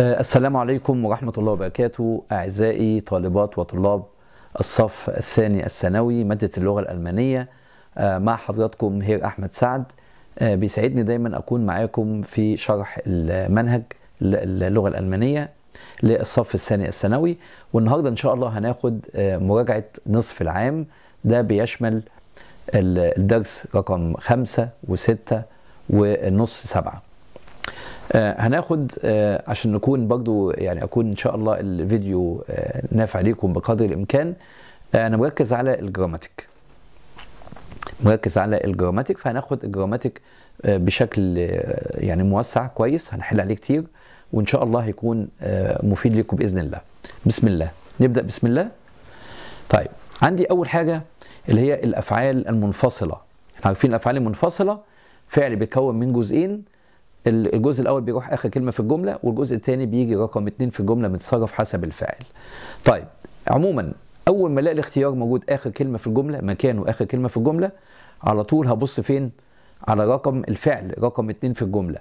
آه، السلام عليكم ورحمة الله وبركاته أعزائي طالبات وطلاب الصف الثاني الثانوي مادة اللغة الألمانية آه، مع حضراتكم هير أحمد سعد آه، بيسعدني دايما أكون معاكم في شرح المنهج اللغة الألمانية للصف الثاني الثانوي والنهاردة إن شاء الله هناخد مراجعة نصف العام ده بيشمل الدرس رقم خمسة وستة ونص سبعة آه، هناخد آه، عشان نكون برضو يعني اكون ان شاء الله الفيديو آه، نافع ليكم بقدر الامكان انا مركز على الجراماتيك مركز على الجراماتيك فهناخد الجراماتيك بشكل يعني موسع كويس هنحل عليه كتير وان شاء الله هيكون مفيد ليكم باذن الله بسم الله نبدا بسم الله طيب عندي اول حاجه اللي هي الافعال المنفصله احنا عارفين الافعال المنفصله فعل بيتكون من جزئين الجزء الاول بيروح اخر كلمه في الجمله والجزء الثاني بيجي رقم اتنين في الجمله متصرف حسب الفاعل طيب عموما اول ما الاقي الاختيار موجود اخر كلمه في الجمله مكانه اخر كلمه في الجمله على طول هبص فين على رقم الفعل رقم اتنين في الجمله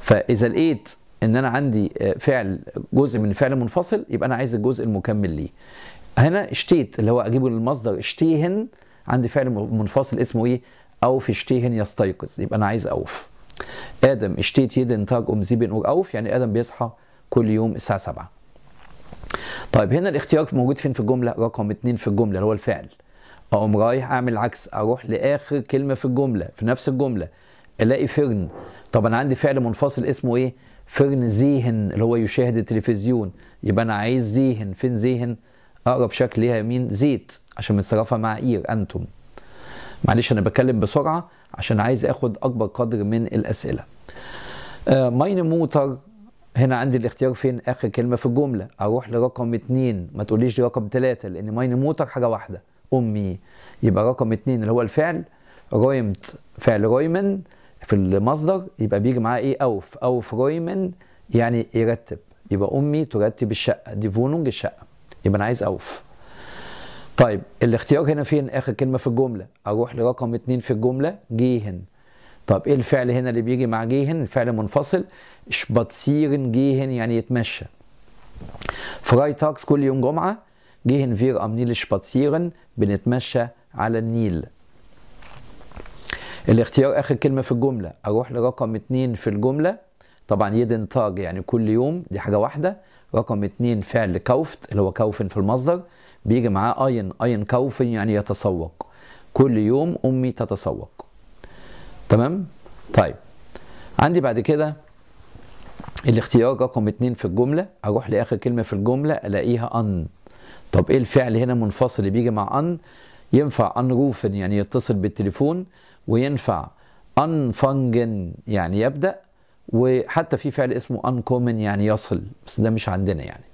فاذا لقيت ان انا عندي آه، فعل جزء من فعل منفصل يبقى انا عايز الجزء المكمل ليه هنا اشتيت اللي هو اجيبه للمصدر اشتيهن عندي فعل منفصل اسمه ايه اوف اشتيهن يستيقظ يبقى انا عايز اوف آدم اشتيت يدن تاج ام زيبن اوف يعني آدم بيصحى كل يوم الساعة 7 طيب هنا الاختيار موجود فين في الجملة رقم 2 في الجملة اللي هو الفعل أقوم رايح أعمل العكس أروح لآخر كلمة في الجملة في نفس الجملة ألاقي فرن طب أنا عندي فعل منفصل اسمه إيه؟ فرن زيهن اللي هو يشاهد التلفزيون يبقى أنا عايز زيهن فين زيهن؟ أقرب شكل ليها مين؟ زيت عشان متصرفة مع إير أنتم معلش أنا بتكلم بسرعة عشان عايز اخد اكبر قدر من الاسئله آه، ماين موتر هنا عندي الاختيار فين اخر كلمه في الجمله اروح لرقم اتنين ما تقوليش رقم تلاته لان ماين موتر حاجه واحده امي يبقى رقم اتنين اللي هو الفعل رويمت فعل رويمن في المصدر يبقى بيجي معاه ايه اوف اوف رويمن يعني يرتب يبقى امي ترتب الشقه دي فونونج الشقه يبقى انا عايز اوف طيب الاختيار هنا فين اخر كلمه في الجمله اروح لرقم 2 في الجمله جيهن طب ايه الفعل هنا اللي بيجي مع جيهن الفعل منفصل شباتسيرن جيهن يعني يتمشى فراي تاكس كل يوم جمعه جيهن فير ام نيل شباتسيرن بنتمشى على النيل الاختيار اخر كلمه في الجمله اروح لرقم 2 في الجمله طبعا يدن تاج يعني كل يوم دي حاجه واحده رقم 2 فعل كوفت اللي هو كوفن في المصدر بيجي معاه اين اين كوف يعني يتسوق كل يوم امي تتسوق تمام طيب عندي بعد كده الاختيار رقم اتنين في الجمله اروح لاخر كلمه في الجمله الاقيها ان طب ايه الفعل هنا منفصل اللي بيجي مع ان ينفع ان روفن يعني يتصل بالتليفون وينفع ان فانجن يعني يبدا وحتى في فعل اسمه ان كومن يعني يصل بس ده مش عندنا يعني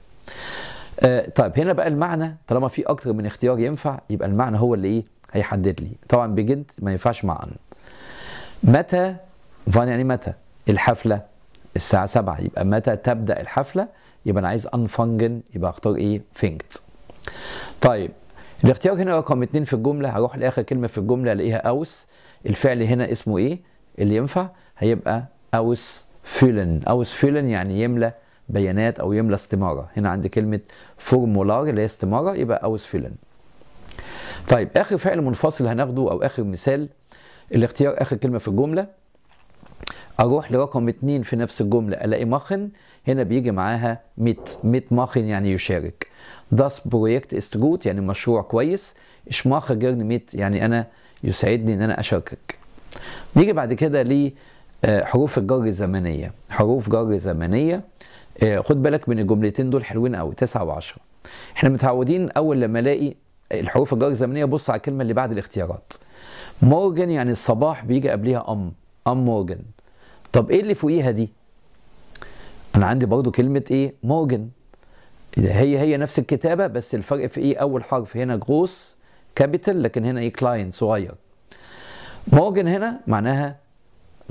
آه طيب هنا بقى المعنى طالما في اكتر من اختيار ينفع يبقى المعنى هو اللي ايه هيحدد لي طبعا بجد ما ينفعش مع ان متى فان يعني متى الحفله الساعه 7 يبقى متى تبدا الحفله يبقى انا عايز انفنجن يبقى اختار ايه فينكت طيب الاختيار هنا رقم اتنين في الجمله هروح لاخر كلمه في الجمله الاقيها اوس الفعل هنا اسمه ايه اللي ينفع هيبقى اوس فيلن اوس فيلن يعني يملى بيانات او يملى استماره هنا عندي كلمه فورمولار اللي هي استماره يبقى اوز فيلن طيب اخر فعل منفصل هناخده او اخر مثال الاختيار اخر كلمه في الجمله اروح لرقم اتنين في نفس الجمله الاقي مخن هنا بيجي معاها ميت ميت مخن يعني يشارك داس بروجكت استجوت يعني مشروع كويس اشماخ جيرن ميت يعني انا يسعدني ان انا اشاركك نيجي بعد كده لحروف آه، الجر الزمنيه حروف جر زمنيه آه، خد بالك من الجملتين دول حلوين قوي تسعة وعشرة احنا متعودين اول لما الاقي الحروف الجار الزمنيه بص على الكلمه اللي بعد الاختيارات مورجن يعني الصباح بيجي قبليها ام ام مورجن طب ايه اللي فوقيها دي انا عندي برضو كلمه ايه مورجن هي هي نفس الكتابه بس الفرق في ايه اول حرف هنا جروس كابيتال لكن هنا ايه كلاين صغير مورجن هنا معناها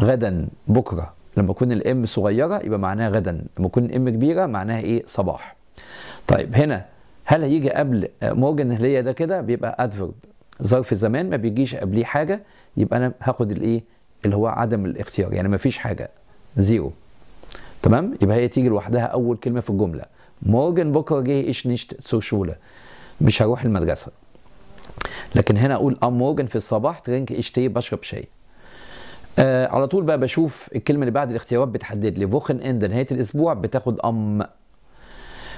غدا بكره لما يكون الام صغيره يبقى معناها غدا لما يكون الام كبيره معناها ايه صباح طيب هنا هل هيجي قبل موجة النهليه ده كده بيبقى ادفرب ظرف زمان ما بيجيش قبليه حاجه يبقى انا هاخد الايه اللي هو عدم الاختيار يعني ما فيش حاجه زيرو تمام يبقى هي تيجي لوحدها اول كلمه في الجمله مورجن بكره جه ايش نشت zur مش هروح المدرسه لكن هنا اقول ام مورجن في الصباح ترينك ايش تي بشرب شاي آه على طول بقى بشوف الكلمه اللي بعد الاختيارات بتحدد لي فوخن اند نهايه الاسبوع بتاخد ام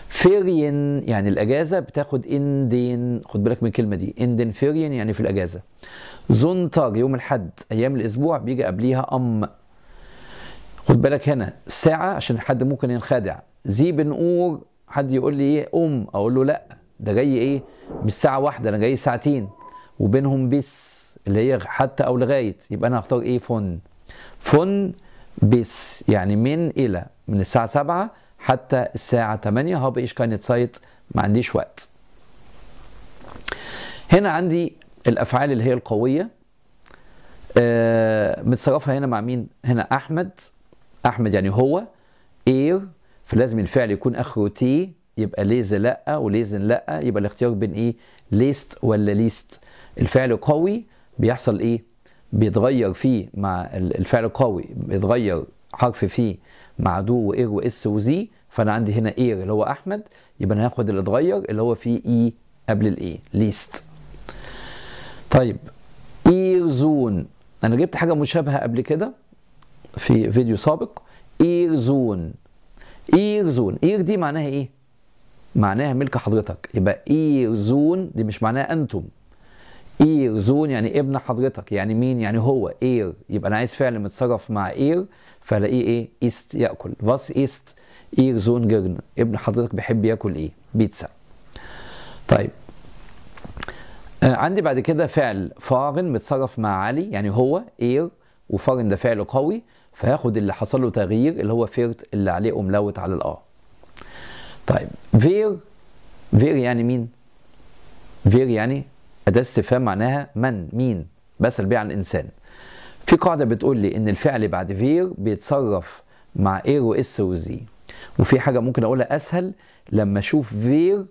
فيرين يعني الاجازه بتاخد اندين خد بالك من الكلمه دي اندين فيرين يعني في الاجازه زونتر يوم الحد ايام الاسبوع بيجي قبليها ام خد بالك هنا ساعه عشان حد ممكن ينخدع زي بنقور حد يقول لي ايه ام اقول له لا ده جاي ايه مش ساعه واحده انا جاي ساعتين وبينهم بس اللي هي حتى او لغايه يبقى انا هختار ايه فن فن بس يعني من الى من الساعه 7 حتى الساعه 8 habe ich كانت سايت ما عنديش وقت هنا عندي الافعال اللي هي القويه آه متصرفها هنا مع مين هنا احمد احمد يعني هو اير فلازم الفعل يكون اخره تي يبقى ليز لا وليزن لا يبقى الاختيار بين ايه ليست ولا ليست الفعل قوي بيحصل ايه بيتغير فيه مع الفعل القوي بيتغير حرف فيه مع دو واير واس وزي فانا عندي هنا اير اللي هو احمد يبقى انا هاخد اللي اتغير اللي هو فيه اي قبل الاي ليست طيب ايرزون انا جبت حاجه مشابهه قبل كده في فيديو سابق ايرزون ايرزون اير دي معناها ايه معناها ملك حضرتك يبقى ايرزون دي مش معناها انتم اير زون يعني ابن حضرتك يعني مين يعني هو اير يبقى انا عايز فعل متصرف مع اير فلاقيه ايه ايست ياكل فاس ايست اير زون جرن ابن حضرتك بيحب ياكل ايه بيتزا طيب آه عندي بعد كده فعل فارن متصرف مع علي يعني هو اير وفارن ده فعل قوي فهاخد اللي حصل له تغيير اللي هو فيرت اللي عليه املاوت على الاه طيب فير فير يعني مين فير يعني أداة استفهام معناها من مين بسأل بيه عن الإنسان في قاعدة بتقول لي إن الفعل بعد فير بيتصرف مع إير وإس وزي وفي حاجة ممكن أقولها أسهل لما أشوف فير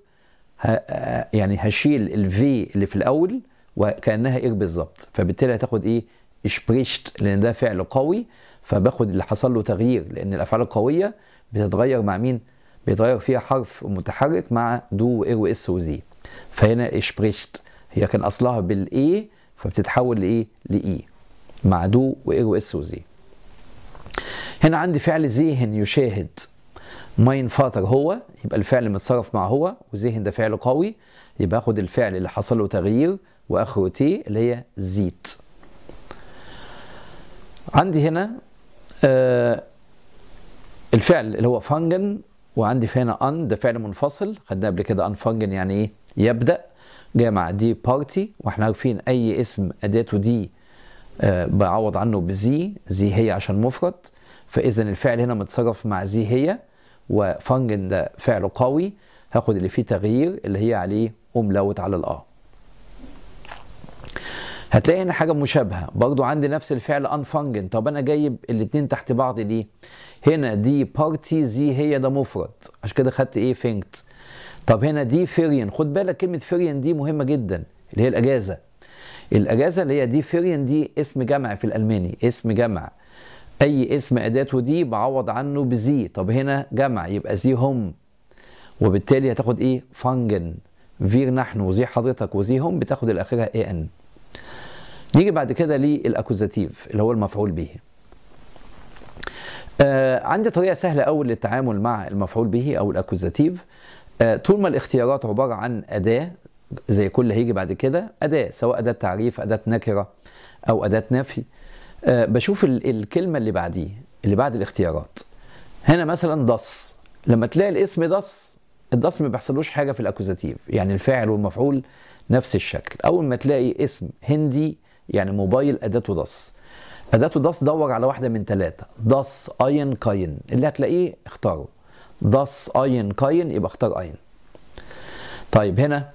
آه، يعني هشيل الفي اللي في الأول وكأنها إير بالظبط فبالتالي هتاخد إيه اشبريشت لأن ده فعل قوي فباخد اللي حصل له تغيير لأن الأفعال القوية بتتغير مع مين؟ بيتغير فيها حرف متحرك مع دو وإير وإس وزي فهنا اشبريشت هي كان اصلها بالاي فبتتحول لايه لاي مع دو واي واس وزي هنا عندي فعل ذهن يشاهد ماين فاتر هو يبقى الفعل متصرف مع هو وذهن ده فعل قوي يبقى اخد الفعل اللي حصل له تغيير واخره تي اللي هي زيت عندي هنا آه الفعل اللي هو فانجن وعندي هنا ان ده فعل منفصل خدناه قبل كده ان فانجن يعني ايه يبدا جامع دي بارتي واحنا عارفين اي اسم اداته دي آه، بعوض عنه بزي زي هي عشان مفرد فاذا الفعل هنا متصرف مع زي هي وفانجن ده فعل قوي هاخد اللي فيه تغيير اللي هي عليه املاوت على الاه هتلاقي هنا حاجه مشابهه برضو عندي نفس الفعل انفانجن طب انا جايب الاثنين تحت بعض ليه هنا دي بارتي زي هي ده مفرد عشان كده خدت ايه فينكت طب هنا دي فيريان خد بالك كلمه فيريان دي مهمه جدا اللي هي الاجازه الاجازه اللي هي دي فيريان دي اسم جمع في الالماني اسم جمع اي اسم اداته دي بعوض عنه بزي طب هنا جمع يبقى زي هم وبالتالي هتاخد ايه فانجن فير نحن وزي حضرتك وزي هم بتاخد الأخيرة اي ان نيجي بعد كده للاكوزاتيف اللي هو المفعول به آه عندي طريقه سهله أول للتعامل مع المفعول به او الاكوزاتيف آه، طول ما الاختيارات عباره عن اداه زي كل هيجي بعد كده اداه سواء اداه تعريف اداه نكره او اداه نفي آه، بشوف الكلمه اللي بعديه اللي بعد الاختيارات هنا مثلا دص لما تلاقي الاسم دص الدص ما بيحصلوش حاجه في الاكوزاتيف يعني الفاعل والمفعول نفس الشكل اول ما تلاقي اسم هندي يعني موبايل اداته دص اداته دص دور على واحده من ثلاثه دص اين كاين اللي هتلاقيه اختاره داس اين كاين يبقى اختار اين طيب هنا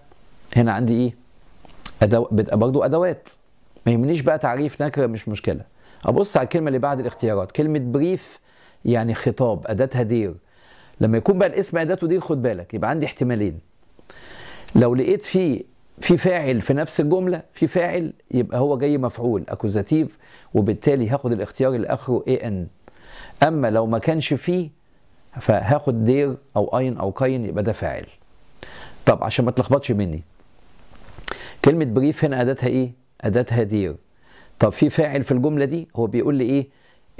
هنا عندي ايه أدو... برضو ادوات ما يهمنيش بقى تعريف نكره مش مشكله ابص على الكلمه اللي بعد الاختيارات كلمه بريف يعني خطاب اداتها دير لما يكون بقى الاسم اداته دير خد بالك يبقى عندي احتمالين لو لقيت فيه في فاعل في نفس الجمله في فاعل يبقى هو جاي مفعول اكوزاتيف وبالتالي هاخد الاختيار اللي اخره اي ان اما لو ما كانش فيه فهاخد دير او اين او كاين يبقى ده فاعل طب عشان ما تلخبطش مني كلمه بريف هنا اداتها ايه اداتها دير طب في فاعل في الجمله دي هو بيقول لي ايه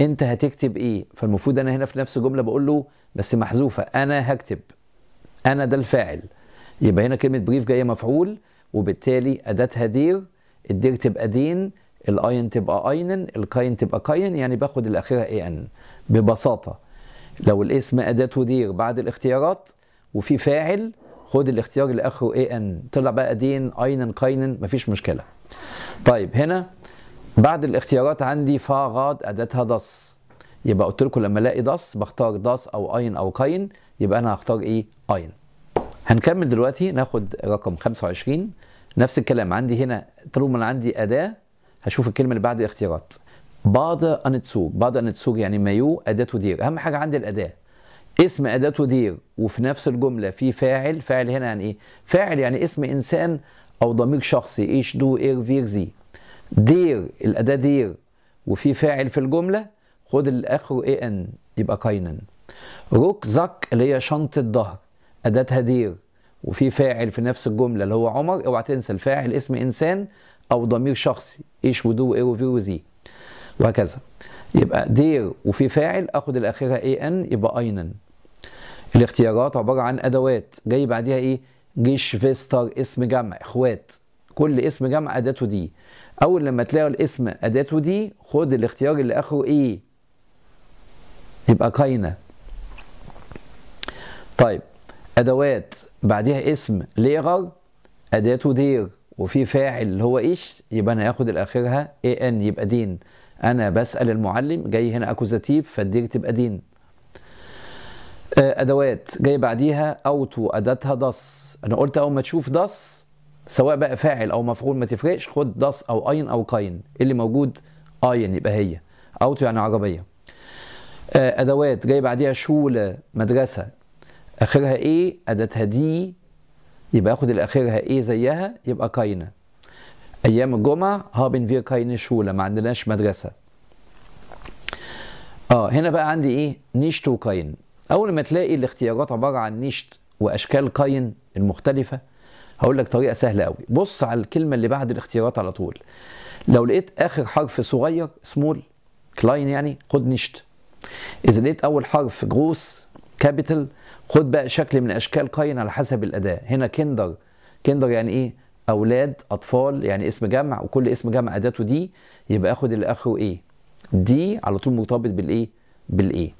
انت هتكتب ايه فالمفروض انا هنا في نفس الجمله بقول له بس محذوفه انا هكتب انا ده الفاعل يبقى هنا كلمه بريف جايه مفعول وبالتالي اداتها دير الدير تبقى دين الاين تبقى اينن الكاين تبقى كاين يعني باخد الاخيره اي ان ببساطه لو الاسم أداة تدير بعد الاختيارات وفي فاعل خد الاختيار اللي اخره اي ان طلع بقى دين اينن كاينن مفيش مشكله طيب هنا بعد الاختيارات عندي فا غاد اداتها ضس يبقى قلت لكم لما الاقي ضس بختار ضس او اين او كاين يبقى انا هختار ايه اين هنكمل دلوقتي ناخد رقم 25 نفس الكلام عندي هنا طول ما انا عندي اداه هشوف الكلمه اللي بعد الاختيارات بعض ان التسوق بعض ان التسوق يعني مايو اداه دير اهم حاجه عندي الاداه اسم اداه دير وفي نفس الجمله في فاعل فاعل هنا يعني ايه فاعل يعني اسم انسان او ضمير شخصي ايش دو اير فير زي دير الاداه دير وفي فاعل في الجمله خد الاخر اي ان يبقى كاينن روك زك اللي هي شنطه ظهر اداتها دير وفي فاعل في نفس الجمله اللي هو عمر اوعى تنسى الفاعل اسم انسان او ضمير شخصي ايش ودو اير وفير وزي وهكذا يبقى دير وفي فاعل اخد الاخرها اي ان يبقى اينن الاختيارات عباره عن ادوات جاي بعديها ايه جيش فيستر اسم جمع اخوات كل اسم جمع اداته دي اول لما تلاقي الاسم اداته دي خد الاختيار اللي اخره ايه يبقى كاينه طيب ادوات بعديها اسم ليغر اداته دير وفي فاعل اللي هو ايش يبقى انا هاخد الاخرها اي ان يبقى دين انا بسال المعلم جاي هنا اكوزاتيف فالدير تبقى دين آه، ادوات جاي بعديها اوتو اداتها دس انا قلت اول ما تشوف دس سواء بقى فاعل او مفعول ما تفرقش خد دس او اين او قاين إيه اللي موجود اين يبقى هي اوتو يعني عربيه آه، ادوات جاي بعديها شوله مدرسه اخرها ايه اداتها دي يبقى اخد اللي اخرها ايه زيها يبقى قاينه ايام الجمعه هابن فير كاين شوله ما عندناش مدرسه اه هنا بقى عندي ايه نيشت وكاين اول ما تلاقي الاختيارات عباره عن نيشت واشكال كاين المختلفه هقول لك طريقه سهله قوي بص على الكلمه اللي بعد الاختيارات على طول لو لقيت اخر حرف صغير سمول كلاين يعني خد نيشت اذا لقيت اول حرف جروس كابيتال خد بقى شكل من اشكال كاين على حسب الاداه هنا كندر كندر يعني ايه اولاد اطفال يعني اسم جمع وكل اسم جمع اداته دي يبقى اخد الاخ وايه دي على طول مرتبط بالايه بالايه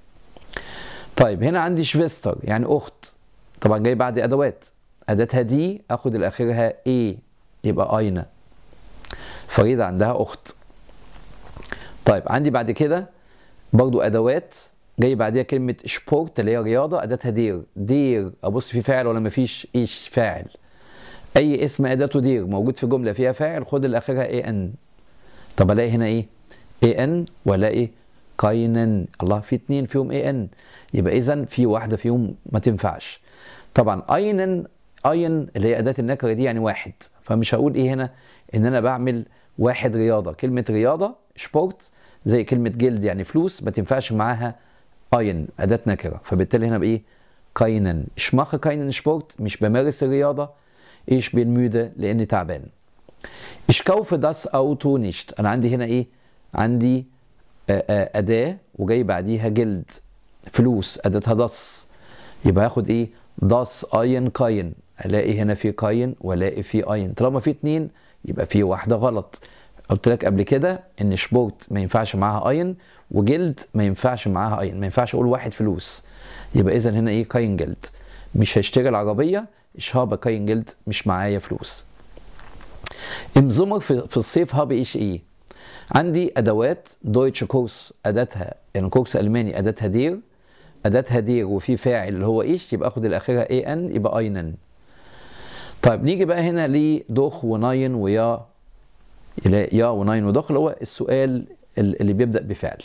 طيب هنا عندي شفيستر يعني اخت طبعا جاي بعد ادوات اداتها دي اخد الاخرها ايه يبقى اينا فريده عندها اخت طيب عندي بعد كده برضو ادوات جاي بعديها كلمه سبورت اللي هي رياضه اداتها دير دير ابص في فاعل ولا مفيش ايش فاعل اي اسم اداه تدير موجود في جمله فيها فاعل خد اللي اخرها اي ان طب الاقي هنا ايه اي ان والاقي كاينن الله في اتنين فيهم اي ان يبقى اذا في واحده فيهم ما تنفعش طبعا اينا اين اللي هي اداه النكره دي يعني واحد فمش هقول ايه هنا ان انا بعمل واحد رياضه كلمه رياضه سبورت زي كلمه جلد يعني فلوس ما تنفعش معاها اين اداه نكره فبالتالي هنا بايه كاينن شماخ كاينن سبورت مش بمارس الرياضه ايش بين müde لاني تعبان. Ich kaufe das Auto nicht. انا عندي هنا ايه؟ عندي اداه وجاي بعديها جلد فلوس اداتها داس يبقى هاخد ايه؟ داس اين كاين الاقي هنا في كاين والاقي في اين طالما في اتنين يبقى في واحده غلط قلت لك قبل كده ان شبوت ما ينفعش معاها اين وجلد ما ينفعش معاها اين ما ينفعش اقول واحد فلوس يبقى اذا هنا ايه كاين جلد مش هيشتغل العربيه ايش هابا كاين جلد مش معايا فلوس. ام Sommer في, الصيف هابي ايش إيه؟ عندي أدوات دويتش كورس أداتها يعني كورس ألماني أداتها دير أداتها دير وفي فاعل اللي هو إيش يبقى آخد الأخيرة إي أن يبقى أينن. طيب نيجي بقى هنا لدوخ وناين ويا يا وناين ودوخ اللي هو السؤال اللي بيبدأ بفعل.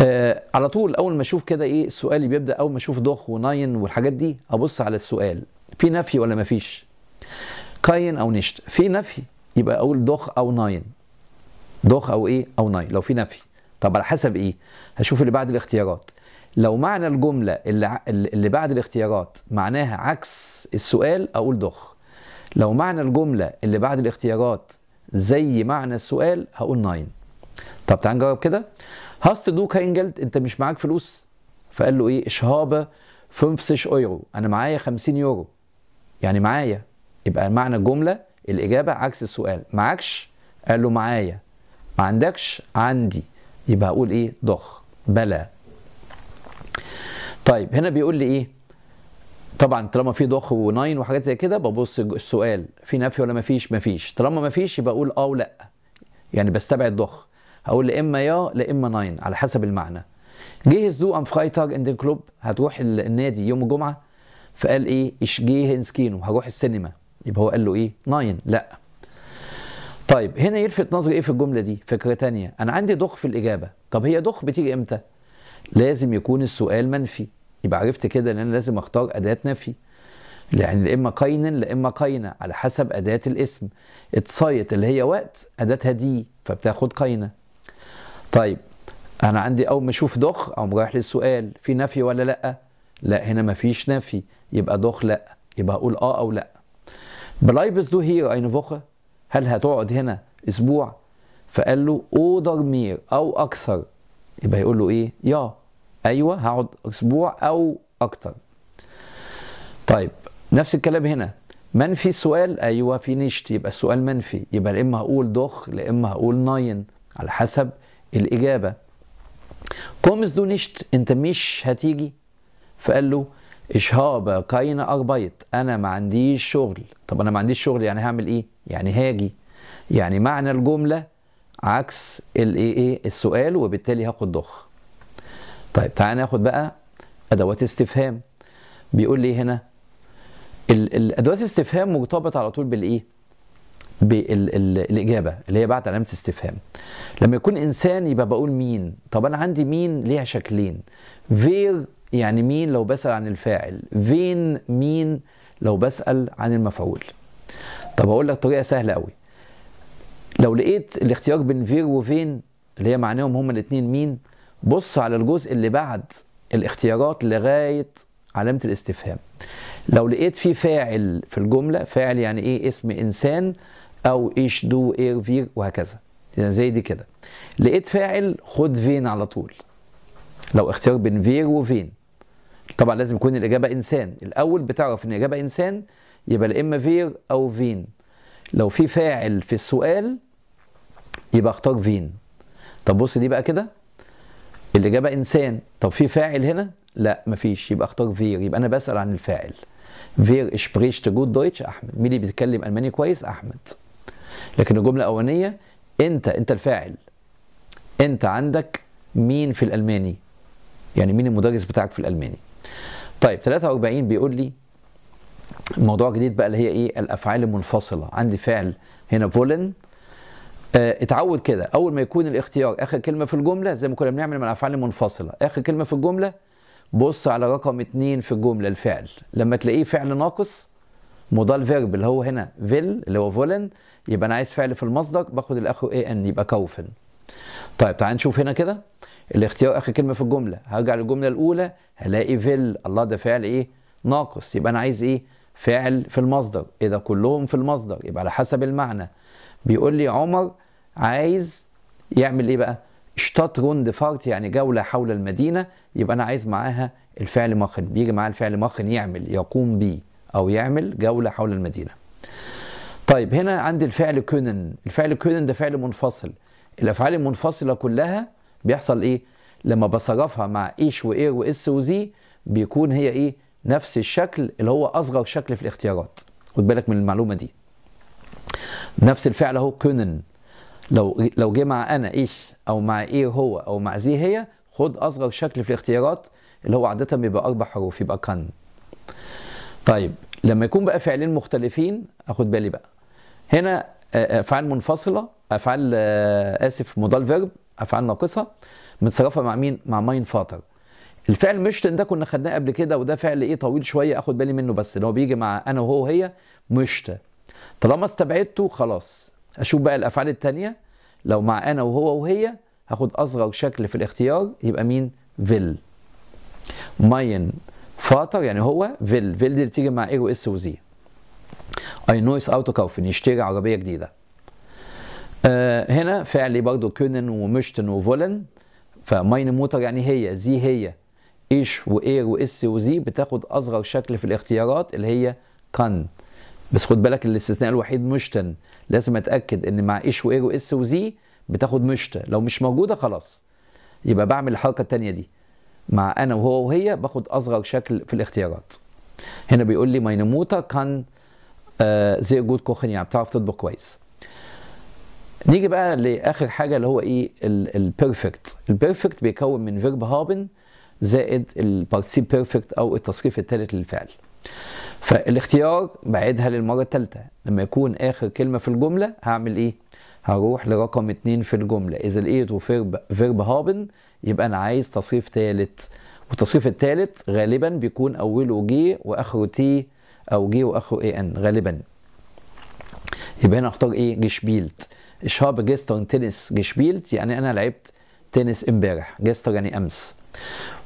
آه على طول اول ما اشوف كده ايه السؤال اللي بيبدا اول ما اشوف دوخ وناين والحاجات دي ابص على السؤال في نفي ولا ما فيش كاين او نشت في نفي يبقى اقول دوخ او ناين دوخ او ايه او ناين لو في نفي طب على حسب ايه هشوف اللي بعد الاختيارات لو معنى الجمله اللي اللي بعد الاختيارات معناها عكس السؤال اقول دوخ لو معنى الجمله اللي بعد الاختيارات زي معنى السؤال هقول ناين طب تعال نجرب كده هاست دو كاين جلد انت مش معاك فلوس فقال له ايه اشهابه 50 يورو انا معايا 50 يورو يعني معايا يبقى معنى الجملة الإجابة عكس السؤال معكش قال له معايا ما عندكش عندي يبقى هقول إيه ضخ بلا طيب هنا بيقول لي إيه طبعا طالما في ضخ وناين وحاجات زي كده ببص السؤال في نفي ولا مفيش مفيش طالما مفيش يبقى اقول اه ولا يعني بستبعد ضخ هقول لا اما يا لإما اما ناين على حسب المعنى جهز دو ام فرايتاج ان كلوب هتروح النادي يوم الجمعه فقال ايه جيه انسكينو هروح السينما يبقى هو قال له ايه ناين لا طيب هنا يلفت نظري ايه في الجمله دي فكره تانية انا عندي ضخ في الاجابه طب هي ضخ بتيجي امتى لازم يكون السؤال منفي يبقى عرفت كده ان انا لازم اختار اداه نفي يعني لا اما قين لا اما قينه على حسب اداه الاسم اتصايت اللي هي وقت اداتها دي فبتاخد قينه طيب انا عندي او مشوف ضخ او رايح للسؤال في نفي ولا لا لا هنا مفيش نفي يبقى دوخ لا يبقى اقول اه او لا بلايبس دو هير اين فوخه هل هتقعد هنا اسبوع فقال له او مير او اكثر يبقى يقول له ايه يا ايوه هقعد اسبوع او اكثر طيب نفس الكلام هنا منفي السؤال ايوه في نشت يبقى السؤال منفي يبقى لا اما هقول دوخ لا اما هقول ناين على حسب الاجابه كومس دو نشت انت مش هتيجي فقال له اشهاب كاين اربيت انا ما عنديش شغل طب انا ما عنديش شغل يعني هعمل ايه يعني هاجي يعني معنى الجمله عكس الايه ايه السؤال وبالتالي هاخد ضخ طيب تعالى ناخد بقى ادوات استفهام بيقول لي هنا الادوات الاستفهام مرتبطه على طول بالايه بالاجابه اللي هي بعد علامه استفهام لما يكون انسان يبقى بقول مين طب انا عندي مين ليها شكلين فير يعني مين لو بسأل عن الفاعل فين مين لو بسأل عن المفعول طب أقول لك طريقة سهلة قوي لو لقيت الاختيار بين فير وفين اللي هي معناهم هما الاتنين مين بص على الجزء اللي بعد الاختيارات لغاية علامة الاستفهام لو لقيت في فاعل في الجملة فاعل يعني ايه اسم انسان او ايش دو اير فير وهكذا يعني زي دي كده لقيت فاعل خد فين على طول لو اختيار بين فير وفين طبعا لازم يكون الاجابه انسان الاول بتعرف ان الاجابه انسان يبقى لا اما فير او فين لو في فاعل في السؤال يبقى اختار فين طب بص دي بقى كده الاجابه انسان طب في فاعل هنا لا مفيش يبقى اختار فير يبقى انا بسال عن الفاعل فير اشبريشت جود دويتش احمد مين اللي بيتكلم الماني كويس احمد لكن الجمله الاولانيه انت انت الفاعل انت عندك مين في الالماني يعني مين المدرس بتاعك في الالماني طيب 43 بيقول لي موضوع جديد بقى اللي هي ايه الافعال المنفصله عندي فعل هنا فولن اه اتعود كده اول ما يكون الاختيار اخر كلمه في الجمله زي ما كنا بنعمل مع الافعال المنفصله اخر كلمه في الجمله بص على رقم اتنين في الجمله الفعل لما تلاقيه فعل ناقص مضال فيرب اللي هو هنا فيل اللي هو فولن يبقى انا عايز فعل في المصدر باخد الاخر اي ان يبقى كوفن طيب تعال نشوف هنا كده الاختيار اخر كلمه في الجمله هرجع للجمله الاولى هلاقي فيل الله ده فعل ايه ناقص يبقى انا عايز ايه فعل في المصدر اذا كلهم في المصدر يبقى على حسب المعنى بيقول لي عمر عايز يعمل ايه بقى شتات روند فارت يعني جوله حول المدينه يبقى انا عايز معاها الفعل مخن بيجي معاه الفعل مخن يعمل يقوم بيه او يعمل جوله حول المدينه طيب هنا عندي الفعل كونن الفعل كونن ده فعل منفصل الافعال المنفصله كلها بيحصل ايه لما بصرفها مع ايش واير واس وزي بيكون هي ايه نفس الشكل اللي هو اصغر شكل في الاختيارات خد بالك من المعلومه دي نفس الفعل اهو كونن لو لو جه مع انا ايش او مع اير هو او مع زي هي خد اصغر شكل في الاختيارات اللي هو عاده بيبقى اربع حروف يبقى كان طيب لما يكون بقى فعلين مختلفين اخد بالي بقى هنا افعال منفصله افعال اسف مضال فيرب افعال ناقصه متصرفه مع مين مع ماين فاتر الفعل مشتن ده كنا خدناه قبل كده وده فعل ايه طويل شويه اخد بالي منه بس اللي هو بيجي مع انا وهو هي مشت طالما استبعدته خلاص اشوف بقى الافعال الثانيه لو مع انا وهو وهي هاخد اصغر شكل في الاختيار يبقى مين فيل ماين فاتر يعني هو فيل فيل دي بتيجي مع ايرو اس وزي اي نويس اوتو كوفن يشتري عربيه جديده آه، هنا فعلي برضو كونن ومشتن وفولن فماين موتر يعني هي زي هي ايش واير واس وزي بتاخد اصغر شكل في الاختيارات اللي هي كان بس خد بالك الاستثناء الوحيد مشتن لازم اتاكد ان مع ايش واير واس وزي بتاخد مشتة لو مش موجوده خلاص يبقى بعمل الحركه الثانيه دي مع انا وهو وهي باخد اصغر شكل في الاختيارات هنا بيقول لي ماين موتر كان آه، زي جود كوخن يعني بتعرف تطبخ كويس نيجي بقى لاخر حاجه اللي هو ايه البيرفكت البيرفكت بيكون من فيرب هابن زائد البارتيسيب بيرفكت او التصريف الثالث للفعل فالاختيار بعيدها للمره الثالثه لما يكون اخر كلمه في الجمله هعمل ايه هروح لرقم اتنين في الجمله اذا لقيت فيرب فيرب هابن يبقى انا عايز تصريف ثالث والتصريف الثالث غالبا بيكون اوله جي واخره تي او جي واخره اي ان غالبا يبقى هنا اختار ايه جشبيلت Ich habe gestern Tennis gespielt يعني أنا لعبت تنس امبارح جستر يعني امس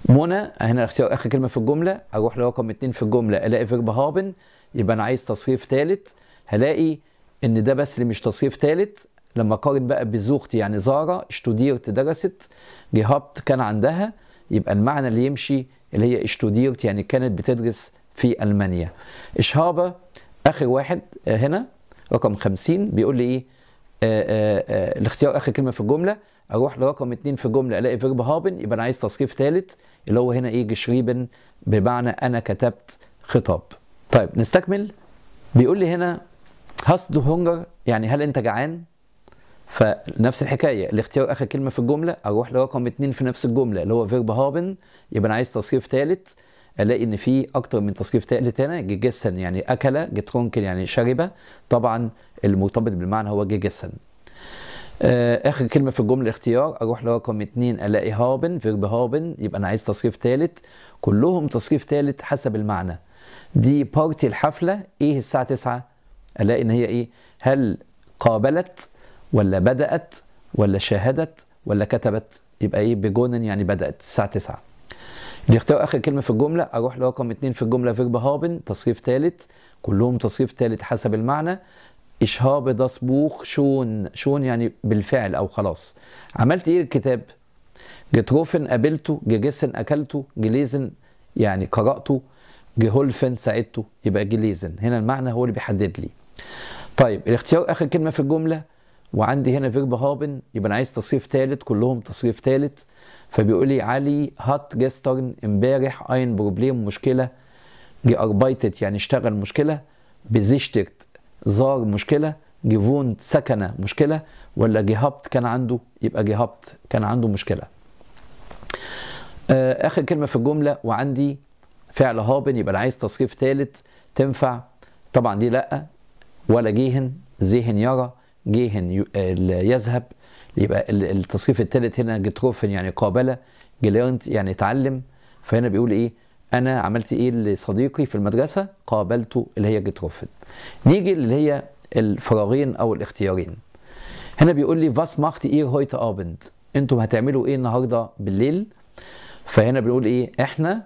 منى هنا اختيار اخر كلمه في الجمله اروح لرقم اثنين في الجمله الاقي فيرب هابن يبقى انا عايز تصريف ثالث هلاقي ان ده بس اللي مش تصريف ثالث لما اقارن بقى بزوختي يعني زارة اشتوديرت درست جهابت كان عندها يبقى المعنى اللي يمشي اللي هي اشتوديرت يعني كانت بتدرس في المانيا اشهابه اخر واحد آه، هنا رقم 50 بيقول لي ايه الاختيار آه، آه، آه، اخر كلمه في الجمله اروح لرقم اتنين في الجمله الاقي فيرب هابن يبقى انا عايز تصريف ثالث اللي هو هنا ايه جشريبن بمعنى انا كتبت خطاب. طيب نستكمل بيقول لي هنا هاست دو هونجر يعني هل انت جعان؟ فنفس الحكايه الاختيار اخر كلمه في الجمله اروح لرقم اتنين في نفس الجمله اللي هو فيرب هابن يبقى انا عايز تصريف ثالث الاقي ان في اكتر من تصريف ثالث هنا جسن يعني اكل جترونكل يعني شرب طبعا المرتبط بالمعنى هو جيجا سن آه اخر كلمه في الجمله الاختيار اروح لرقم اثنين الاقي هابن فيرب هابن يبقى انا عايز تصريف ثالث كلهم تصريف ثالث حسب المعنى دي بارتي الحفله ايه الساعه 9 الاقي ان هي ايه هل قابلت ولا بدات ولا شاهدت ولا كتبت يبقى ايه بجون يعني بدات الساعه 9 اللي اختار اخر كلمه في الجمله اروح لرقم اثنين في الجمله فيرب هابن تصريف ثالث كلهم تصريف ثالث حسب المعنى إشهاب دصبوخ شون شون يعني بالفعل أو خلاص عملت إيه الكتاب جتروفن قابلته جيجسن أكلته جليزن يعني قرأته جهولفن ساعدته يبقى جليزن هنا المعنى هو اللي بيحدد لي طيب الاختيار آخر كلمة في الجملة وعندي هنا فيرب هابن يبقى أنا عايز تصريف ثالث كلهم تصريف ثالث فبيقول لي علي هات جسترن امبارح اين بروبليم مشكلة جي اربايتت يعني اشتغل مشكلة بزيشترت زار مشكله جيفون سكنة مشكله ولا جيهابت كان عنده يبقى جيهابت كان عنده مشكله آه، اخر كلمه في الجمله وعندي فعل هابن يبقى عايز تصريف ثالث تنفع طبعا دي لا ولا جيهن زيهن يرى جيهن يذهب يبقى التصريف الثالث هنا جتروفن يعني قابله جليرنت يعني اتعلم فهنا بيقول ايه انا عملت ايه لصديقي في المدرسه قابلته اللي هي جيت رفض نيجي اللي هي الفراغين او الاختيارين هنا بيقول لي فاس ماخت اير هويت ابند انتم هتعملوا ايه النهارده بالليل فهنا بنقول ايه احنا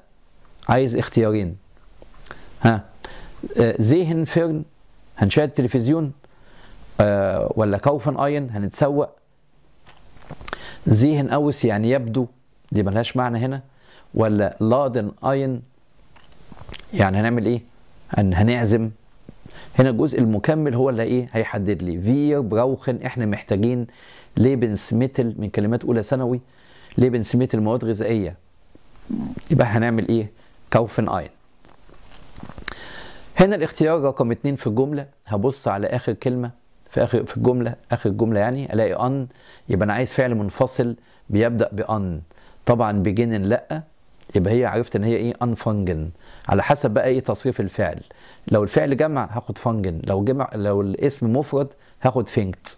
عايز اختيارين ها زيهن آه، فيرن هنشاهد تلفزيون آه ولا كوفن اين هنتسوق زيهن اوس يعني يبدو دي ملهاش معنى هنا ولا لادن اين يعني هنعمل ايه ان هنعزم هنا الجزء المكمل هو اللي ايه هيحدد لي في بروخن احنا محتاجين ليبنس ميتل من كلمات اولى ثانوي ليبنس ميتل مواد غذائيه يبقى هنعمل ايه كوفن اين هنا الاختيار رقم اتنين في الجمله هبص على اخر كلمه في اخر في الجمله اخر الجمله يعني الاقي ان يبقى انا عايز فعل منفصل بيبدا بان طبعا بجنن لا يبقى هي عرفت ان هي ايه انفنجن على حسب بقى ايه تصريف الفعل لو الفعل جمع هاخد فنجن لو جمع لو الاسم مفرد هاخد فينكت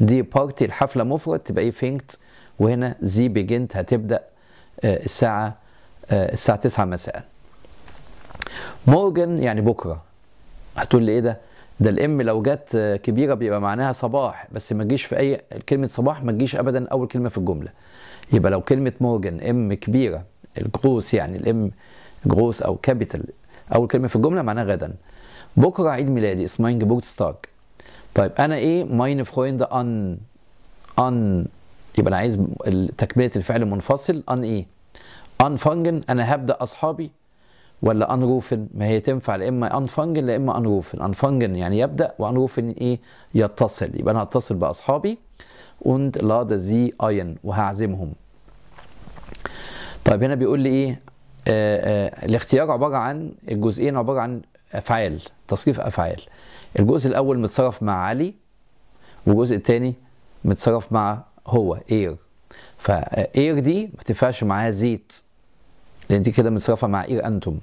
دي بارتي الحفله مفرد تبقى ايه فينكت وهنا زي بيجنت هتبدا آه، الساعه آه، الساعه 9 مساء مورجن يعني بكره هتقول لي ايه ده ده الام لو جت آه، كبيره بيبقى معناها صباح بس ما تجيش في اي كلمه صباح ما تجيش ابدا اول كلمه في الجمله يبقى لو كلمه مورجن ام كبيره الجروس يعني الام جروس او كابيتال اول كلمه في الجمله معناها غدا بكره عيد ميلادي اس ماين جبورتستاج طيب انا ايه ماين فرويند ان ان يبقى انا عايز تكمله الفعل منفصل ان ايه ان فانجن انا هبدا اصحابي ولا ان روفن ما هي تنفع لا اما ان فانجن لا اما ان روفن ان فانجن يعني يبدا وان روفن ايه يتصل يبقى انا هتصل باصحابي und lade sie ein وهعزمهم طيب هنا بيقول لي ايه آه، آه، الاختيار عباره عن الجزئين عباره عن افعال تصريف افعال الجزء الاول متصرف مع علي والجزء الثاني متصرف مع هو اير فاير آه، دي ما تنفعش معاها زيت لان دي كده متصرفه مع اير انتم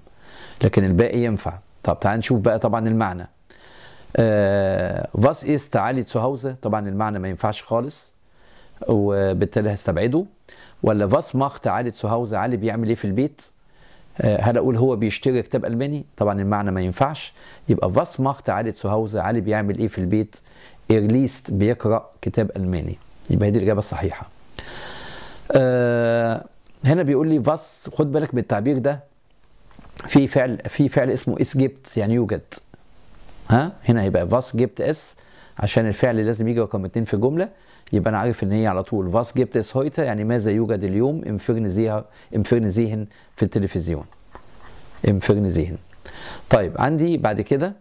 لكن الباقي ينفع طب تعال نشوف بقى طبعا المعنى فاس ايست علي تسوهاوزه طبعا المعنى ما ينفعش خالص وبالتالي هستبعده ولا فاس ماخت علي سوهاوزا علي بيعمل ايه في البيت آه، هل اقول هو بيشتري كتاب الماني طبعا المعنى ما ينفعش يبقى فاس ماخت علي سوهاوزا علي بيعمل ايه في البيت ايرليست بيقرا كتاب الماني يبقى دي الاجابه الصحيحه آه هنا بيقول لي فاس خد بالك من التعبير ده في فعل في فعل اسمه اس جبت يعني يوجد ها هنا هيبقى فاس جبت اس عشان الفعل لازم يجي رقم اتنين في الجمله يبقى انا عارف ان هي على طول فاس جبت اس هويتا يعني ماذا يوجد اليوم امفرنزيها امفرنزيهن في التلفزيون امفرنزيهن طيب عندي بعد كده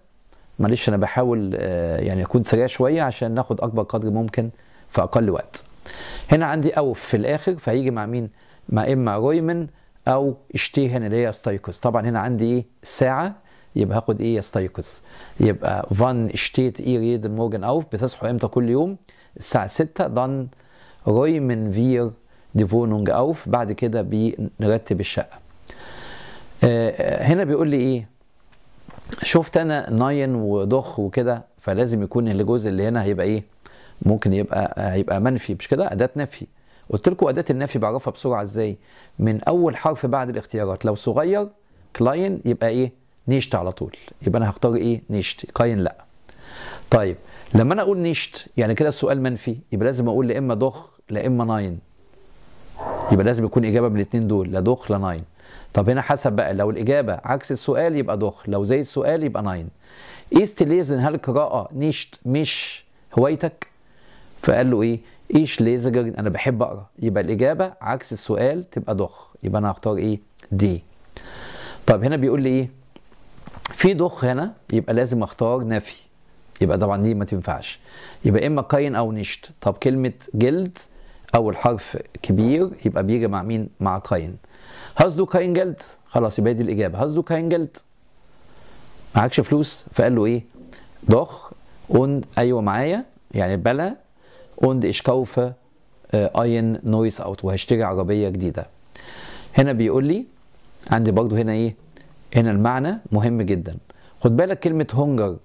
معلش انا بحاول آه، يعني اكون سريع شويه عشان ناخد اكبر قدر ممكن في اقل وقت هنا عندي اوف في الاخر فهيجي مع مين مع اما رويمن او اشتيهن اللي هي ستايكوس طبعا هنا عندي ايه ساعه يبقى هاخد ايه يستيقظ يبقى فان شتيت اي ريد مورجن اوف بتصحوا امتى كل يوم الساعه 6 دان روي من فير دي فونونج اوف بعد كده بنرتب الشقه آه، آه، هنا بيقول لي ايه شفت انا ناين وضخ وكده فلازم يكون الجزء اللي هنا هيبقى ايه ممكن يبقى آه، هيبقى منفي مش كده اداه نفي قلت لكم اداه النفي بعرفها بسرعه ازاي من اول حرف بعد الاختيارات لو صغير كلاين يبقى ايه نيشت على طول يبقى انا هختار ايه نيشت كاين لا طيب لما انا اقول نيشت يعني كده السؤال منفي يبقى لازم اقول لا اما دخ لا اما ناين يبقى لازم يكون اجابه من الاثنين دول لا دخ لا ناين طب هنا حسب بقى لو الاجابه عكس السؤال يبقى دخ لو زي السؤال يبقى ناين ايست ليزن هل القراءه نيشت مش هوايتك فقال له ايه ايش ليزجر انا بحب اقرا يبقى الاجابه عكس السؤال تبقى دخ يبقى انا هختار ايه دي طب هنا بيقول لي ايه في ضخ هنا يبقى لازم اختار نفي يبقى طبعا دي ما تنفعش يبقى اما قين او نشت طب كلمه جلد اول حرف كبير يبقى بيجي مع مين مع قين هزدو قين جلد خلاص يبقى دي الاجابه هزدو قين جلد معكش فلوس فقال له ايه ضخ und ايوه معايا يعني بلا und ich kaufe اين نويس اوت وهشتري عربيه جديده هنا بيقول لي عندي برضو هنا ايه هنا المعنى مهم جدا خد بالك كلمة هونجر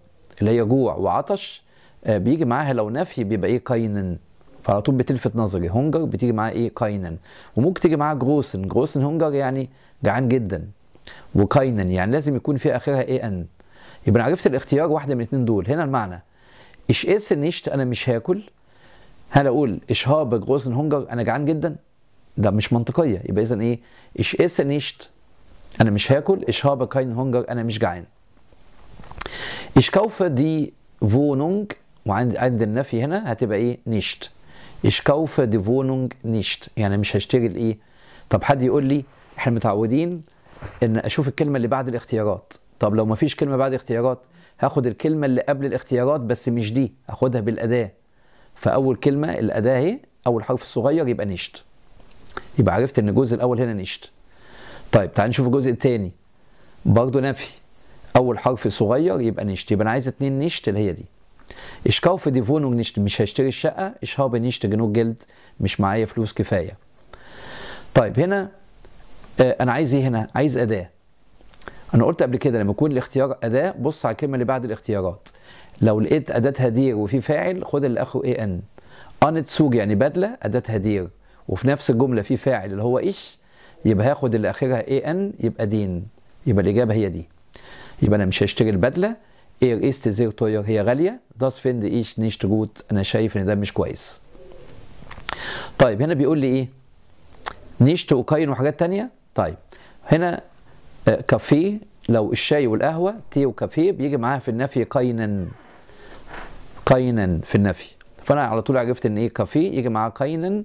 اللي هي جوع وعطش آه، بيجي معاها لو نفي بيبقى ايه كاينن فعلى طول بتلفت نظري هونجر بتيجي معاها ايه كاينن وممكن تيجي معاها جروسن جروسن هونجر يعني جعان جدا وكاينن يعني لازم يكون في اخرها ايه ان يبقى انا عرفت الاختيار واحده من الاثنين دول هنا المعنى ايش اس نشت انا مش هاكل هل اقول ايش هاب جروسن هونجر انا جعان جدا ده مش منطقيه يبقى اذا ايه ايش اس نشت انا مش هاكل ich habe keinen Hunger انا مش جعان ich kaufe die Wohnung وعند عند النفي هنا هتبقى ايه نيشت ich kaufe die Wohnung nicht يعني مش هشتري الايه طب حد يقول لي احنا متعودين ان اشوف الكلمه اللي بعد الاختيارات طب لو ما فيش كلمه بعد اختيارات هاخد الكلمه اللي قبل الاختيارات بس مش دي هاخدها بالاداه فاول كلمه الاداه اهي اول حرف صغير يبقى نشت يبقى عرفت ان الجزء الاول هنا نشت طيب تعال نشوف الجزء الثاني برضه نفي اول حرف صغير يبقى نشت يبقى انا عايز اتنين نشت اللي هي دي ich kaufe die Wohnung مش هشتري الشقة ich habe nicht جلد مش معايا فلوس كفاية طيب هنا آه، انا عايز ايه هنا عايز أداة انا قلت قبل كده لما يكون الاختيار أداة بص على الكلمة اللي بعد الاختيارات لو لقيت أداتها دير وفي فاعل خد اللي آخره اي ان ان سوج يعني بدلة أداتها دير وفي نفس الجملة في فاعل اللي هو ايش يبقى هاخد اللي اخرها اي ان يبقى دين يبقى الاجابه هي دي يبقى انا مش هشتري البدله اير ايست زير توير هي غاليه داس فيند ايش نيشت جوت انا شايف ان ده مش كويس طيب هنا بيقول لي ايه نيشت اوكاين وحاجات تانية طيب هنا آه، كافيه لو الشاي والقهوه تي وكافيه بيجي معاها في النفي قينا قينا في النفي فانا على طول عرفت ان ايه كافيه يجي معاه قينا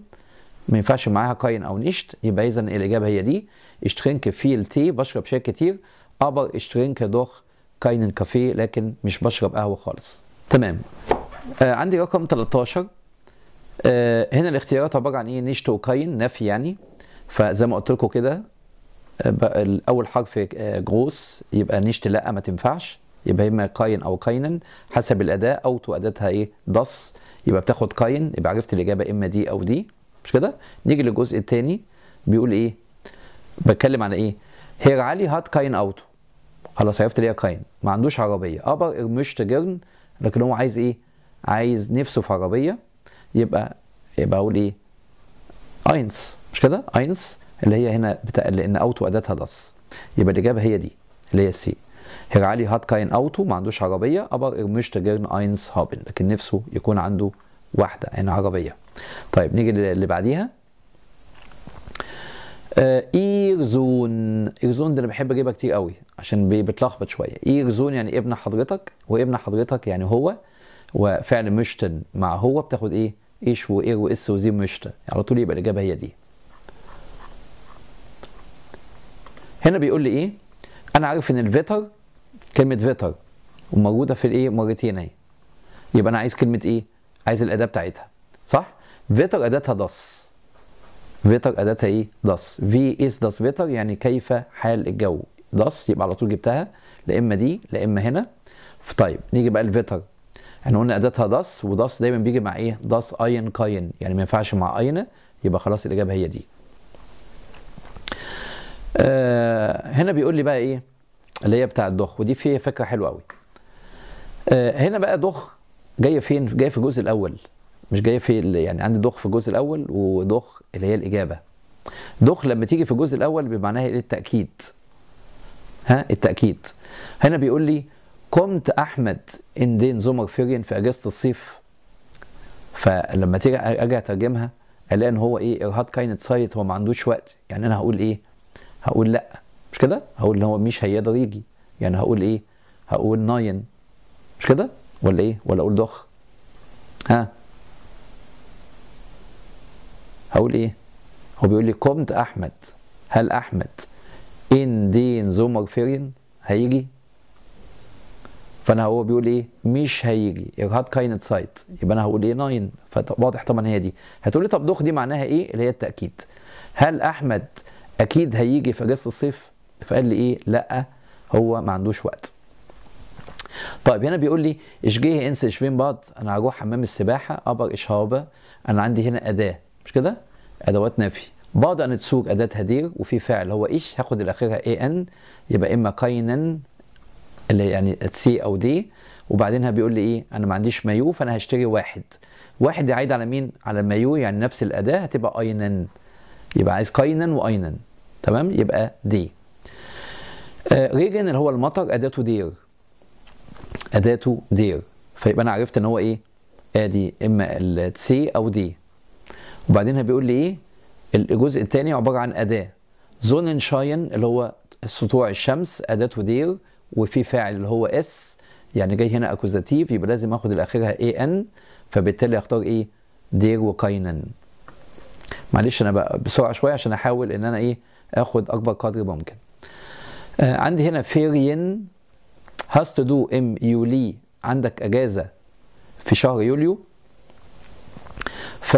ما ينفعش معاها قاين او نشت يبقى اذا الاجابه هي دي اشترينك فيل تي بشرب شاي كتير ابر اشترينك دوخ كاين كافيه لكن مش بشرب قهوه خالص تمام آه عندي رقم 13 آه هنا الاختيارات عباره عن ايه نشت وكاين نفي يعني فزي ما قلت لكم كده آه، اول حرف آه، جروس يبقى نشت لا ما تنفعش يبقى اما كاين او كاين حسب الاداه او اداتها ايه دص يبقى بتاخد كاين يبقى عرفت الاجابه اما دي او دي مش كده نيجي للجزء الثاني بيقول ايه بتكلم عن ايه هير علي هات كاين اوتو خلاص عرفت ليه كاين ما عندوش عربيه ابر مش جرن لكن هو عايز ايه عايز نفسه في عربيه يبقى يبقى اقول ايه اينس مش كده اينس اللي هي هنا بتا... لان اوتو اداتها داس يبقى الاجابه هي دي اللي هي السي هير علي هات كاين اوتو ما عندوش عربيه ابر مش جرن اينس هابن لكن نفسه يكون عنده واحده يعني عربيه طيب نيجي اللي بعديها آه، ايرزون ايرزون ده انا بحب اجيبها كتير قوي عشان بتلخبط شويه ايرزون يعني ابن حضرتك وابن حضرتك يعني هو وفعل مشتن مع هو بتاخد ايه ايش واير واس وزي يعني على طول يبقى الاجابه هي دي هنا بيقول لي ايه انا عارف ان الفيتر كلمه فيتر وموجوده في الايه مرتين اهي يبقى انا عايز كلمه ايه عايز الاداه بتاعتها صح فيتر اداتها داس فيتر اداتها ايه داس في اس داس فيتر يعني كيف حال الجو داس يبقى على طول جبتها لا اما دي لا اما هنا طيب نيجي بقى الفيتر احنا قلنا اداتها داس وداس دايما بيجي مع ايه داس اين كاين يعني ما ينفعش مع اين يبقى خلاص الاجابه هي دي آه هنا بيقول لي بقى ايه اللي هي بتاع الضخ ودي فيها فكره حلوه قوي آه هنا بقى ضخ جايه فين جايه في الجزء الاول مش جايه في يعني عندي دخ في الجزء الاول ودخ اللي هي الاجابه دخ لما تيجي في الجزء الاول بمعناها ايه التاكيد ها التاكيد هنا بيقول لي قمت احمد ان دين زمر فيرين في اجازه الصيف فلما تيجي اجي اترجمها الاقي ان هو ايه ارهاد كاينت سايت هو ما عندوش وقت يعني انا هقول ايه هقول لا مش كده هقول ان هو مش هيقدر يجي يعني هقول ايه هقول ناين مش كده ولا ايه ولا اقول دخ ها هقول ايه هو بيقول لي قمت احمد هل احمد ان دين ذو مغفرين هيجي فانا هو بيقول ايه مش هيجي ارهاد كاينت سايت يبقى انا هقول ايه ناين فواضح طبعا هي دي هتقول لي طب دوخ دي معناها ايه اللي هي التاكيد هل احمد اكيد هيجي في اجازه الصيف فقال لي ايه لا هو ما عندوش وقت طيب هنا بيقول لي اشجيه جيه انس شفين بعض انا هروح حمام السباحه ابر اشهابه انا عندي هنا اداه مش كده ادوات نفي بعد ان تسوق اداه هدير وفي فعل هو ايش هاخد الاخيره اي ان يبقى اما قينا اللي يعني سي او دي وبعدينها بيقول لي ايه انا ما عنديش مايو فانا هشتري واحد واحد يعيد على مين على مايو يعني نفس الاداه هتبقى اينن يبقى عايز قينا واينن تمام يبقى دي آه ريجن اللي هو المطر اداته دير اداته دير فيبقى انا عرفت ان هو ايه ادي آه، اما سي او دي وبعدين بيقول لي ايه الجزء الثاني عباره عن اداه زونن شاين اللي هو سطوع الشمس اداه دير وفي فاعل اللي هو اس يعني جاي هنا اكوزاتيف يبقى لازم اخد الاخرها اي ان فبالتالي اختار ايه دير وكاينن معلش انا بقى بسرعه شويه عشان احاول ان انا ايه اخد اكبر قدر ممكن آه عندي هنا فيرين هاز تو دو ام يولي عندك اجازه في شهر يوليو ف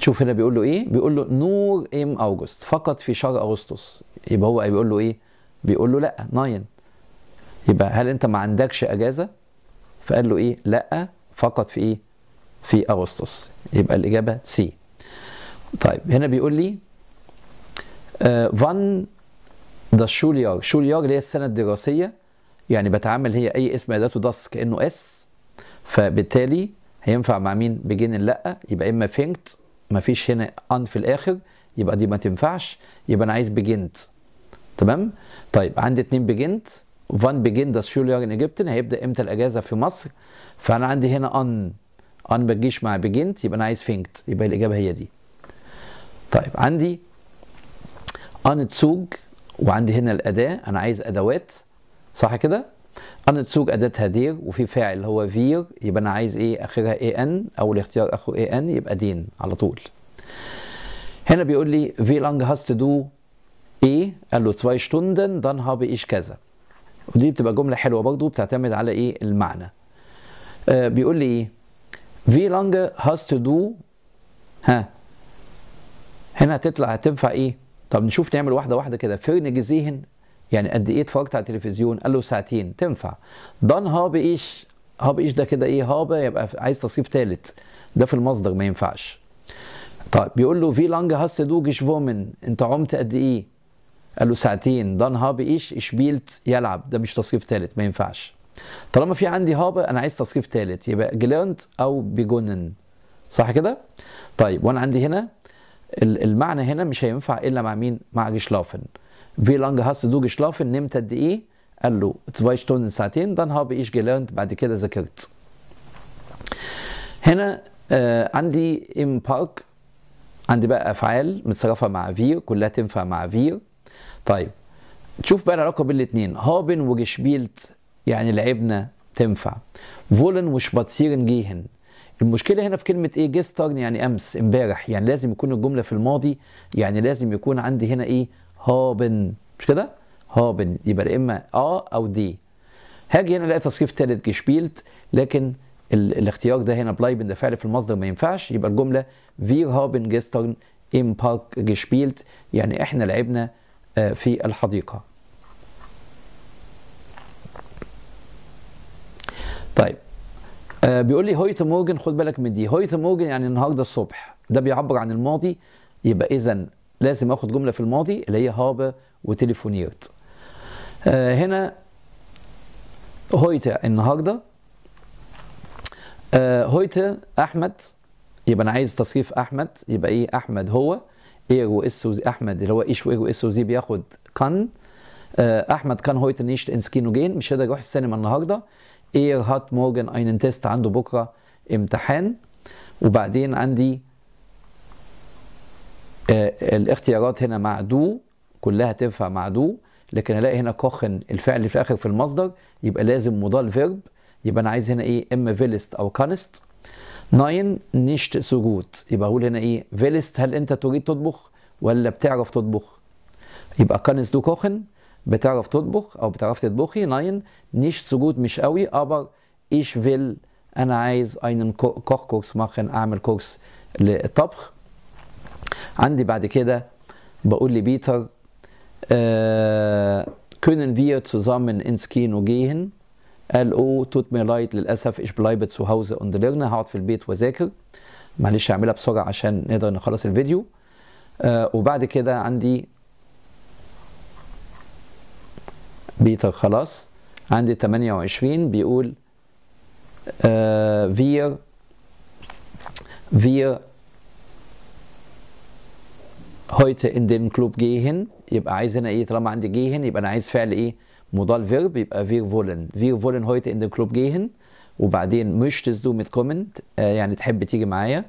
تشوف آه، آه، هنا بيقول له ايه بيقول له نور ام اوجست فقط في شهر اغسطس يبقى هو بيقول له ايه بيقول له لا ناين يبقى هل انت ما عندكش اجازه فقال له ايه لا فقط في ايه في اغسطس يبقى الاجابه سي طيب هنا بيقول لي فان ذا شوليار شوليار اللي هي السنه الدراسيه يعني بتعامل هي اي اسم اداته داس كانه اس فبالتالي هينفع مع مين بجنن لا يبقى اما فينكت مفيش هنا ان في الاخر يبقى دي ما تنفعش يبقى انا عايز بجنت تمام طيب عندي اتنين بجنت فان بيجين ده شوليار ان ايجيبتن هيبدا امتى الاجازه في مصر فانا عندي هنا ان ان ما تجيش مع بيجنت يبقى انا عايز فينكت يبقى الاجابه هي دي طيب عندي ان تسوج وعندي هنا الاداه انا عايز ادوات صح كده انا تسوق اداه دير وفي فاعل هو فير يبقى انا عايز ايه اخرها اي ان اول اختيار اخره اي ان يبقى دين على طول هنا بيقول لي في لانج هاست دو ايه قال له zwei Stunden dann habe ich كذا ودي بتبقى جمله حلوه برضو بتعتمد على ايه المعنى آه بيقول لي ايه لانج هاست hast دو ها هنا هتطلع هتنفع ايه طب نشوف نعمل واحده واحده كده فيرن جزيهن يعني قد ايه اتفرجت على التلفزيون قال له ساعتين تنفع ضن هاب ايش هاب ايش ده كده ايه هاب يبقى عايز تصريف ثالث ده في المصدر ما ينفعش طيب بيقول له في لانج هاست دو جيش فومن انت عمت قد ايه قال له ساعتين دان هاب ايش اشبيلت يلعب ده مش تصريف ثالث ما ينفعش طالما في عندي هاب انا عايز تصريف ثالث يبقى جلانت او بيجونن صح كده طيب وانا عندي هنا المعنى هنا مش هينفع الا مع مين مع لافن. Wie lange hast du geschlafen? Nimmt er die? قال له zwei Stunden ساعتين dann habe ich gelernt بعد كده ذاكرت هنا آه عندي ام بارك عندي بقى افعال متصرفه مع فير كلها تنفع مع فير طيب تشوف بقى العلاقه بين الاثنين هابن وجشبيلت يعني لعبنا تنفع فولن وشباتسيرن جيهن المشكله هنا في كلمه ايه جيسترن يعني امس امبارح يعني لازم يكون الجمله في الماضي يعني لازم يكون عندي هنا ايه هابن مش كده؟ هابن يبقى يا اما اه او دي هاجي هنا الاقي تصريف ثالث جشبيلت لكن ال الاختيار ده هنا بلايبن ده فعل في المصدر ما ينفعش يبقى الجمله فير هابن جيسترن ام بارك جشبيلت يعني احنا لعبنا في الحديقه طيب آه بيقول لي هويت موجن خد بالك من دي هويت موجن يعني النهارده الصبح ده بيعبر عن الماضي يبقى اذا لازم اخد جمله في الماضي اللي هي هابه وتليفونيرت آه هنا هويتا النهارده آه احمد يبقى انا عايز تصريف احمد يبقى ايه احمد هو اير واس احمد اللي هو ايش وايرو واس وزي بياخد كان آه احمد كان هويتا نيشت انسكينو جين مش هقدر اروح السينما النهارده اير هات مورجن اينن تيست عنده بكره امتحان وبعدين عندي آه، الاختيارات هنا مع دو كلها تنفع مع دو لكن الاقي هنا كوخن الفعل اللي في الاخر في المصدر يبقى لازم مضال فيرب يبقى انا عايز هنا ايه اما فيلست او كانست ناين نيشت سجود يبقى اقول هنا ايه فيلست هل انت تريد تطبخ ولا بتعرف تطبخ يبقى كانست دو كوخن بتعرف تطبخ او بتعرف تطبخي ناين نيشت سجود مش قوي ابر ايش فيل انا عايز اينن كوخ كورس ماخن اعمل كورس للطبخ عندي بعد كده بقول لبيتر آه، كونن فيا تزامن انسكين وجيهن قال او توت مي لايت للاسف ايش بلايبت سو هاوز اون lerne هقعد في البيت واذاكر معلش اعملها بسرعه عشان نقدر نخلص الفيديو آه وبعد كده عندي بيتر خلاص عندي 28 بيقول آه، فير فير heute in den Club gehen يبقى عايز هنا ايه طالما عندي gehen يبقى انا عايز فعل ايه مضال فيرب يبقى wir wollen wir wollen heute in den Club gehen وبعدين möchtest du mitkommen آه يعني تحب تيجي معايا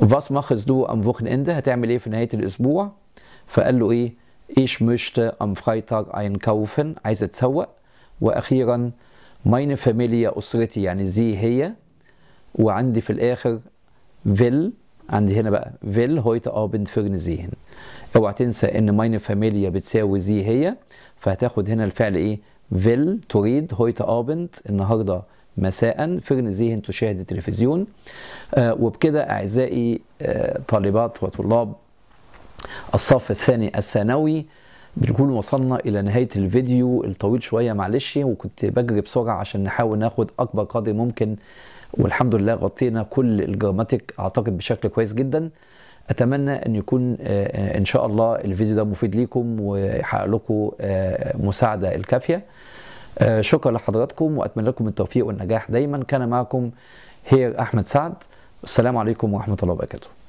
was machst du am Wochenende هتعمل ايه في نهايه الاسبوع فقال له ايه ich möchte am Freitag einkaufen عايز اتسوق واخيرا meine Familie اسرتي يعني زي هي وعندي في الاخر will عندي هنا بقى فيل هويت Abend فيرن زيهن اوعى تنسى ان ماين فاميليا بتساوي زي هي فهتاخد هنا الفعل ايه فيل تريد هويت Abend النهارده مساء فيرن زيهن تشاهد التلفزيون آه وبكده اعزائي آه طالبات وطلاب الصف الثاني الثانوي بنكون وصلنا الى نهايه الفيديو الطويل شويه معلش وكنت بجري بسرعه عشان نحاول ناخد اكبر قدر ممكن والحمد لله غطينا كل الجراماتيك اعتقد بشكل كويس جدا اتمنى ان يكون آه، ان شاء الله الفيديو ده مفيد ليكم ويحقق لكم آه، مساعده الكافيه آه، شكرا لحضراتكم واتمنى لكم التوفيق والنجاح دايما كان معكم هير احمد سعد السلام عليكم ورحمه الله وبركاته